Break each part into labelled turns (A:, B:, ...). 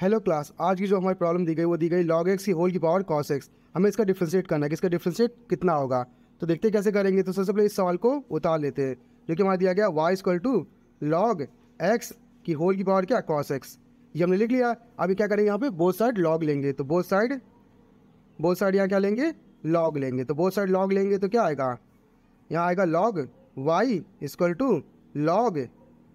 A: hello class आज की जो हमारी प्रॉब्लम दी गई वो दी गई लॉग एक्स की होल की पावर कॉस एक्स हमें इसका डिफ्रेंशिएट करना है कि इसका डिफ्रेंशिएट कितना होगा तो देखते कैसे करेंगे तो सबसे पहले इस सवाल को उतार लेते हैं जो कि हमारा दिया गया y equal to log x की होल की पावर क्या कॉस एक्स ये हमने लिख लिया अभी क्या करेंगे यहाँ पे बोथ साइड लॉग लेंगे तो बोथ साइड बोथ साइड यहाँ क्या लेंगे लॉग लेंगे तो बोथ साइड लॉग लेंगे तो क्या आएगा यहाँ आएगा log y equal to log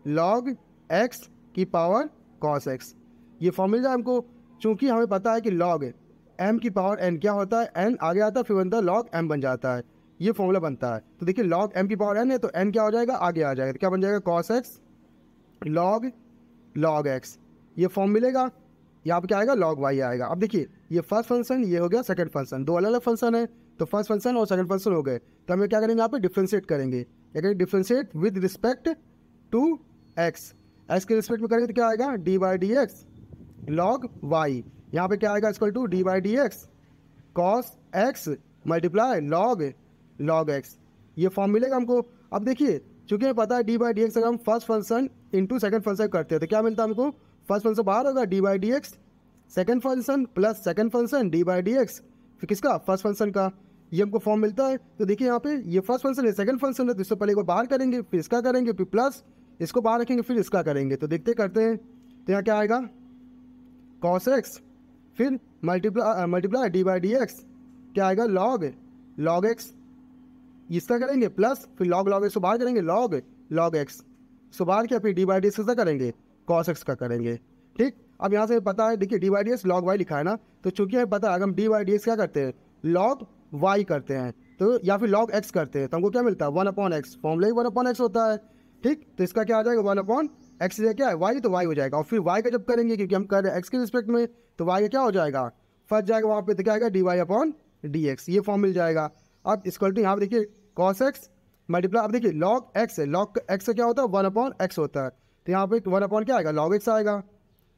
A: log x की पावर कॉस एक्स ये फॉर्मूला हमको चूंकि हमें पता है कि लॉग एम की पावर एन क्या होता है एन आगे आता है फिर बनता है लॉग एम बन जाता है ये फॉर्मूला बनता है तो देखिए लॉग एम की पावर एन है तो एन क्या हो जाएगा आगे आ जाएगा तो क्या बन जाएगा cos x log log x ये फॉर्म मिलेगा यहाँ पर क्या आएगा लॉग वाई आएगा अब देखिए ये फर्स्ट फंक्शन ये हो गया सेकंड फंक्शन दो अलग अलग फंक्शन है तो फर्स्ट फंक्शन और सेकंड फंक्शन हो गए तो हम क्या करेंगे यहाँ पे डिफ्रेंशिएट करेंगे क्या करेंगे differentiate with respect to x x के रिस्पेक्ट में करेंगे तो क्या आएगा d by d x log y यहाँ पे क्या आएगा इसको to d by d x cos x multiply log log x ये फॉर्म मिलेगा हमको अब देखिए चूंकि हमें पता है डी बाई डी एक्स अगर हम first function into second function करते हैं तो क्या मिलता है हमको फर्स्ट फंक्शन बाहर होगा d by d x second function plus second function d by d x फिर किसका फर्स्ट फंक्शन का ये हमको फॉर्म मिलता है तो देखिए यहाँ पे ये फर्स्ट फंक्शन है सेकंड फंक्शन है तो इससे पहले एक बाहर करेंगे फिर इसका करेंगे फिर प्लस इसको बाहर रखेंगे फिर इसका करेंगे तो देखते करते हैं तो यहाँ क्या आएगा कॉस एक्स फिर multiply multiply d by d x क्या आएगा लॉग लॉग एक्स इसका करेंगे प्लस फिर लॉग लॉग एक्स बाहर करेंगे लॉग लॉग एक्स सो बाहर क्या फिर डी बाई डी एक्स का करेंगे कॉस एक्स का करेंगे ठीक अब यहाँ से पता है देखिए d y d x log y लिखा है ना तो चूंकि हमें पता है अगर हम डी वाई डी एक्स क्या करते हैं लॉग वाई करते हैं तो या फिर लॉग एक्स करते हैं तो हमको क्या मिलता है वन अपॉन एक्स फॉर्मूला ही वन अपॉन एक्स होता है ठीक तो इसका क्या आ जाएगा वन अपॉन एक्स क्या है वाई तो वाई हो जाएगा और फिर वाई का जब करेंगे क्योंकि हम कर रहे हैं एक्स के रिस्पेक्ट में तो वाई का क्या हो जाएगा फर्स्ट जाएगा वहाँ पे तो क्या आएगा d y upon d x ये फॉर्म मिल जाएगा अब इसको यहाँ पर देखिए कॉस एक्स मल्टीप्लाई अब देखिए लॉग एक्स है लॉग एक्स का क्या होता है वन अपॉन एक्स होता है तो यहाँ पर वन अपॉन क्या आएगा लॉग एक्स आएगा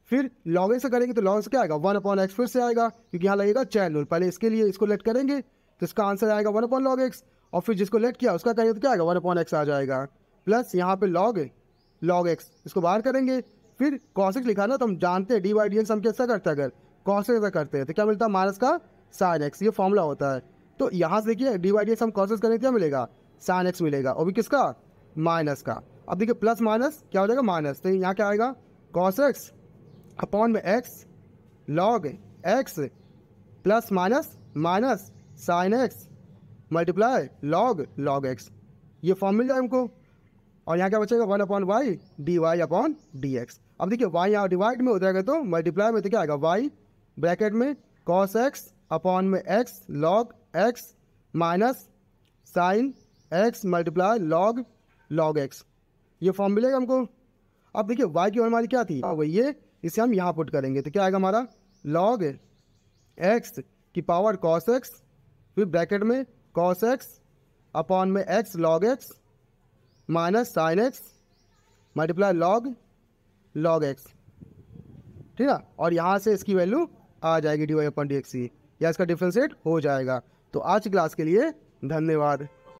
A: फिर लॉग एक्स करेंगे तो लॉग एक्स क्या आएगा वन अपॉन एक्स फिर से आएगा क्योंकि यहाँ लगेगा चैन रूल पहले इसके लिए इसको लेट करेंगे तो इसका आंसर आएगा वन अपॉन लॉग एक्स और फिर जिसको लेट किया उसका करेंगे तो क्या आएगा वन अपॉन एक्स आ जाएगा प्लस यहाँ पे लॉग लॉग एक्स इसको बाहर करेंगे फिर कॉशिक लिखा ना तो हम जानते हैं डी वाई डी एन हम कैसा करते हैं अगर कॉशिक ऐसा करते हैं तो क्या मिलता है माइनस का साइन एक्स ये फॉर्मूला होता है तो यहाँ से देखिए डी वाई डी एन हम कॉशिक करेंगे क्या मिलेगा साइन एक्स मिलेगा और भी किसका माइनस का अब देखिए प्लस माइनस क्या हो जाएगा माइनस तो यहाँ क्या आएगा कॉस एक्स अपॉन में x log x plus minus minus sine x multiply log log x ये फॉर्म मिल जाए हमको और यहाँ क्या बचेगा one upon y d y upon d x अब देखिए वाई यहाँ डिवाइड में हो जाएगा तो मल्टीप्लाई में तो क्या आएगा वाई ब्रैकेट में कॉस एक्स अपॉन में x log x minus sine x multiply log log x ये फॉर्म मिलेगा हमको अब देखिए वाई की हमारी क्या थी अब हाँ, वही ये इसे हम यहाँ पुट करेंगे तो क्या आएगा हमारा लॉग एक्स की पावर कॉस एक्स फिर ब्रैकेट में कॉस एक्स अपॉन में x log x minus sine x multiply log log x ठीक है और यहाँ से इसकी वैल्यू आ जाएगी d y upon d x की या इसका डिफ्रेंशिएट हो जाएगा तो आज क्लास के लिए धन्यवाद